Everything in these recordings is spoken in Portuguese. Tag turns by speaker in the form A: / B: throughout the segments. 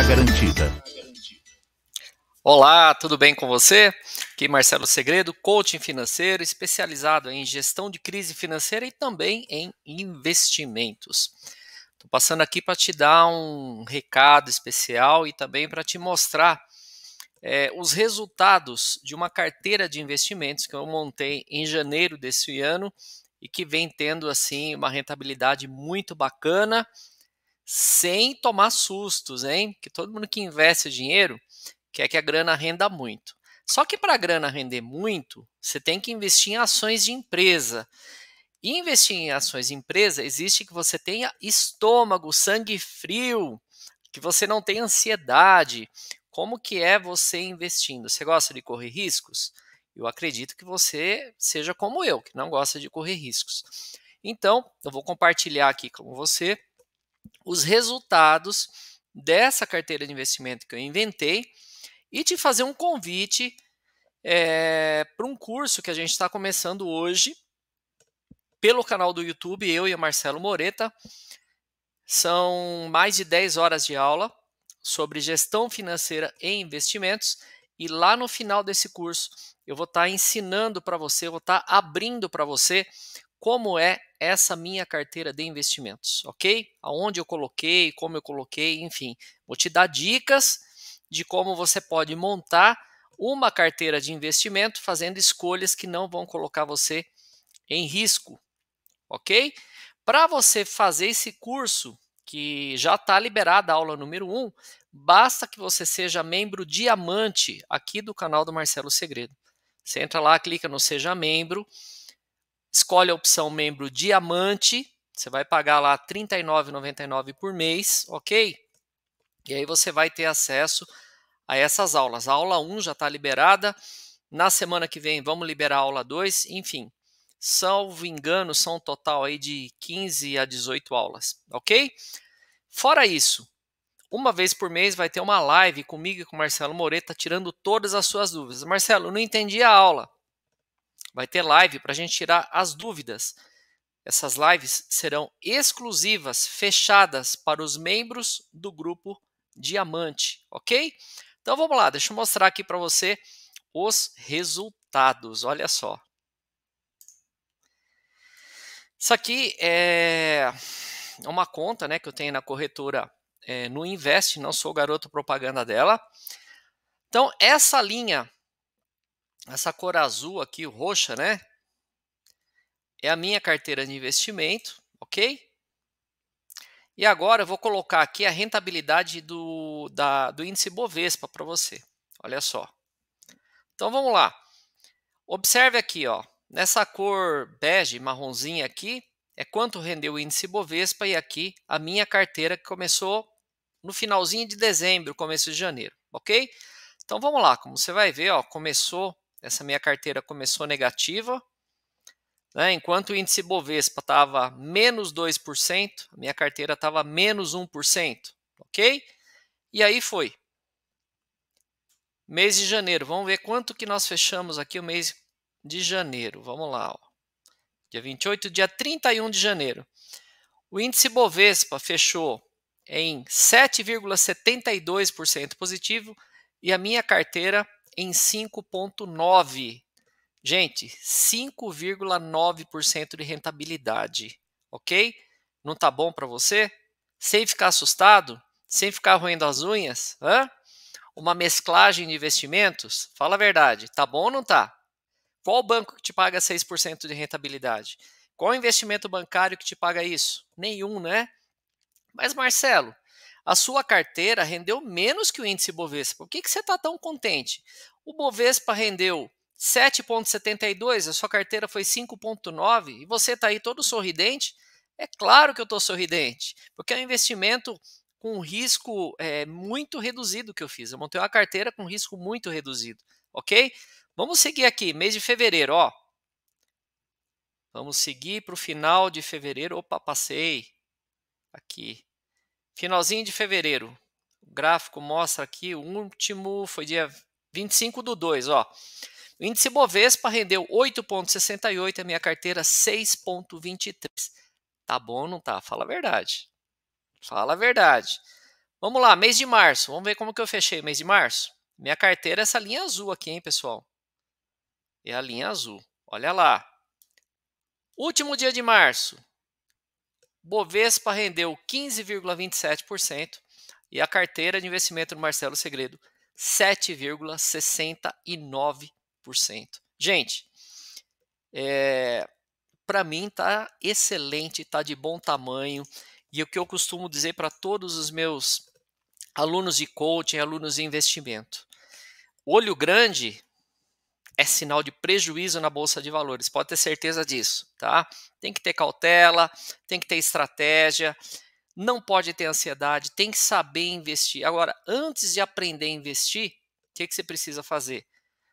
A: está garantida. Olá, tudo bem com você? Aqui é Marcelo Segredo, coaching financeiro, especializado em gestão de crise financeira e também em investimentos. Estou passando aqui para te dar um recado especial e também para te mostrar é, os resultados de uma carteira de investimentos que eu montei em janeiro desse ano e que vem tendo assim uma rentabilidade muito bacana sem tomar sustos, hein? Que todo mundo que investe dinheiro quer que a grana renda muito. Só que para a grana render muito, você tem que investir em ações de empresa. E investir em ações de empresa existe que você tenha estômago, sangue frio, que você não tenha ansiedade. Como que é você investindo? Você gosta de correr riscos? Eu acredito que você seja como eu, que não gosta de correr riscos. Então, eu vou compartilhar aqui com você os resultados dessa carteira de investimento que eu inventei e te fazer um convite é, para um curso que a gente está começando hoje pelo canal do YouTube, eu e o Marcelo Moreta. São mais de 10 horas de aula sobre gestão financeira e investimentos. E lá no final desse curso, eu vou estar tá ensinando para você, eu vou estar tá abrindo para você como é essa minha carteira de investimentos, ok? Aonde eu coloquei, como eu coloquei, enfim. Vou te dar dicas de como você pode montar uma carteira de investimento fazendo escolhas que não vão colocar você em risco, ok? Para você fazer esse curso, que já está liberada a aula número 1, basta que você seja membro diamante aqui do canal do Marcelo Segredo. Você entra lá, clica no Seja Membro, escolhe a opção membro diamante, você vai pagar lá R$ 39,99 por mês, ok? E aí você vai ter acesso a essas aulas. A aula 1 já está liberada. Na semana que vem vamos liberar a aula 2, enfim. Salvo engano, são um total aí de 15 a 18 aulas, ok? Fora isso, uma vez por mês vai ter uma live comigo e com o Marcelo Moreta tirando todas as suas dúvidas. Marcelo, não entendi a aula vai ter live para a gente tirar as dúvidas. Essas lives serão exclusivas, fechadas para os membros do grupo Diamante, ok? Então vamos lá, deixa eu mostrar aqui para você os resultados. Olha só. Isso aqui é uma conta né, que eu tenho na corretora é, no Invest, não sou garoto propaganda dela. Então, essa linha essa cor azul aqui, roxa, né? É a minha carteira de investimento, ok? E agora eu vou colocar aqui a rentabilidade do, da, do índice Bovespa para você. Olha só. Então vamos lá. Observe aqui, ó, nessa cor bege, marronzinha aqui, é quanto rendeu o índice Bovespa e aqui a minha carteira que começou no finalzinho de dezembro, começo de janeiro, ok? Então vamos lá, como você vai ver, ó, começou essa minha carteira começou negativa. Né? Enquanto o índice Bovespa estava menos 2%, a minha carteira estava menos 1%, ok? E aí foi. Mês de janeiro, vamos ver quanto que nós fechamos aqui o mês de janeiro. Vamos lá, ó. dia 28, dia 31 de janeiro. O índice Bovespa fechou em 7,72% positivo e a minha carteira em 5,9%. Gente, 5,9% de rentabilidade, ok? Não tá bom para você? Sem ficar assustado? Sem ficar roendo as unhas? Hã? Uma mesclagem de investimentos? Fala a verdade, tá bom ou não tá? Qual banco que te paga 6% de rentabilidade? Qual investimento bancário que te paga isso? Nenhum, né? Mas, Marcelo, a sua carteira rendeu menos que o índice Bovespa. Por que, que você está tão contente? O Bovespa rendeu 7,72, a sua carteira foi 5,9 e você está aí todo sorridente. É claro que eu estou sorridente, porque é um investimento com risco é, muito reduzido que eu fiz. Eu montei uma carteira com risco muito reduzido, ok? Vamos seguir aqui, mês de fevereiro, ó. Vamos seguir para o final de fevereiro. Opa, passei aqui. Finalzinho de fevereiro. O gráfico mostra aqui o último, foi dia 25 do 2, ó. O índice Bovespa rendeu 8,68, a minha carteira 6,23. Tá bom ou não tá? Fala a verdade. Fala a verdade. Vamos lá, mês de março. Vamos ver como que eu fechei mês de março. Minha carteira é essa linha azul aqui, hein, pessoal? É a linha azul. Olha lá. Último dia de março. Bovespa rendeu 15,27% e a carteira de investimento do Marcelo Segredo 7,69%. Gente, é, para mim tá excelente, tá de bom tamanho. E o que eu costumo dizer para todos os meus alunos de coaching, alunos de investimento. Olho grande é sinal de prejuízo na bolsa de valores, pode ter certeza disso, tá? Tem que ter cautela, tem que ter estratégia não pode ter ansiedade, tem que saber investir. Agora, antes de aprender a investir, o que, que você precisa fazer?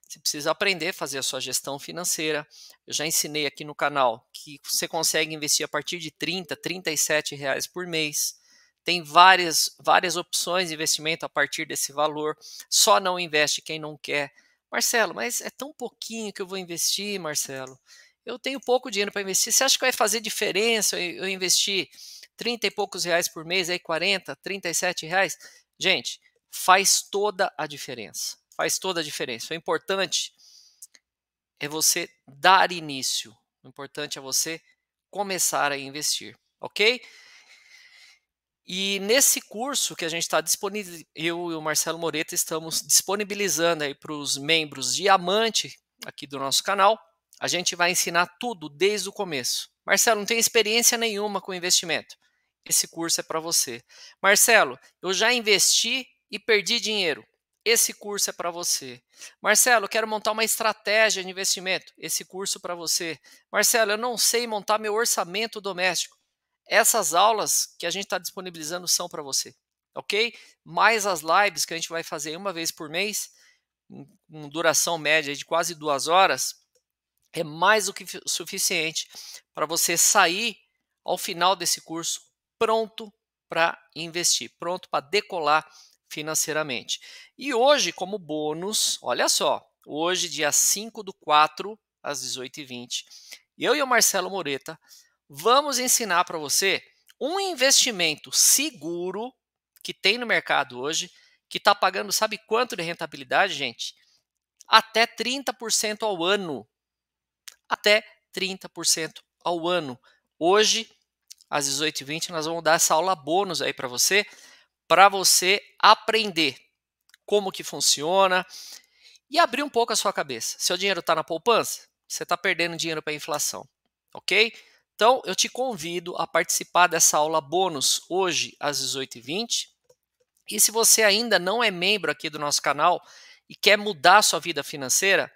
A: Você precisa aprender a fazer a sua gestão financeira. Eu já ensinei aqui no canal que você consegue investir a partir de 30, 37 reais por mês. Tem várias, várias opções de investimento a partir desse valor. Só não investe quem não quer. Marcelo, mas é tão pouquinho que eu vou investir, Marcelo. Eu tenho pouco dinheiro para investir. Você acha que vai fazer diferença eu investir 30 e poucos reais por mês, aí 40, 37 reais. Gente, faz toda a diferença. Faz toda a diferença. O importante é você dar início. O importante é você começar a investir, ok? E nesse curso que a gente está disponível, eu e o Marcelo Moreta estamos disponibilizando aí para os membros diamante aqui do nosso canal. A gente vai ensinar tudo desde o começo. Marcelo não tem experiência nenhuma com investimento esse curso é para você. Marcelo, eu já investi e perdi dinheiro. Esse curso é para você. Marcelo, eu quero montar uma estratégia de investimento. Esse curso é para você. Marcelo, eu não sei montar meu orçamento doméstico. Essas aulas que a gente está disponibilizando são para você, ok? Mais as lives que a gente vai fazer uma vez por mês, com duração média de quase duas horas, é mais do que suficiente para você sair ao final desse curso pronto para investir, pronto para decolar financeiramente. E hoje, como bônus, olha só, hoje, dia 5 do 4, às 18h20, eu e o Marcelo Moreta vamos ensinar para você um investimento seguro que tem no mercado hoje, que está pagando, sabe quanto de rentabilidade, gente? Até 30% ao ano. Até 30% ao ano. Hoje, às 18h20, nós vamos dar essa aula bônus aí para você, para você aprender como que funciona e abrir um pouco a sua cabeça. Seu dinheiro está na poupança? Você está perdendo dinheiro para a inflação, ok? Então, eu te convido a participar dessa aula bônus hoje às 18h20. E se você ainda não é membro aqui do nosso canal e quer mudar a sua vida financeira,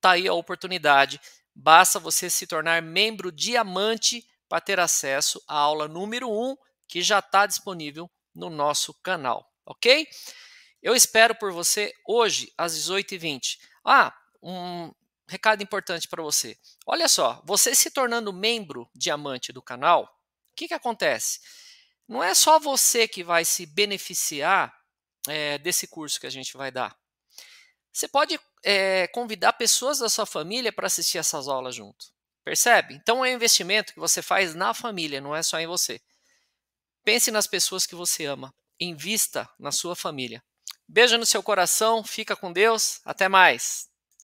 A: tá aí a oportunidade. Basta você se tornar membro diamante para ter acesso à aula número 1, que já está disponível no nosso canal, ok? Eu espero por você hoje às 18h20. Ah, um recado importante para você. Olha só, você se tornando membro diamante do canal, o que, que acontece? Não é só você que vai se beneficiar é, desse curso que a gente vai dar. Você pode é, convidar pessoas da sua família para assistir essas aulas junto. Percebe? Então é um investimento que você faz na família, não é só em você. Pense nas pessoas que você ama. Invista na sua família. Beijo no seu coração, fica com Deus, até mais.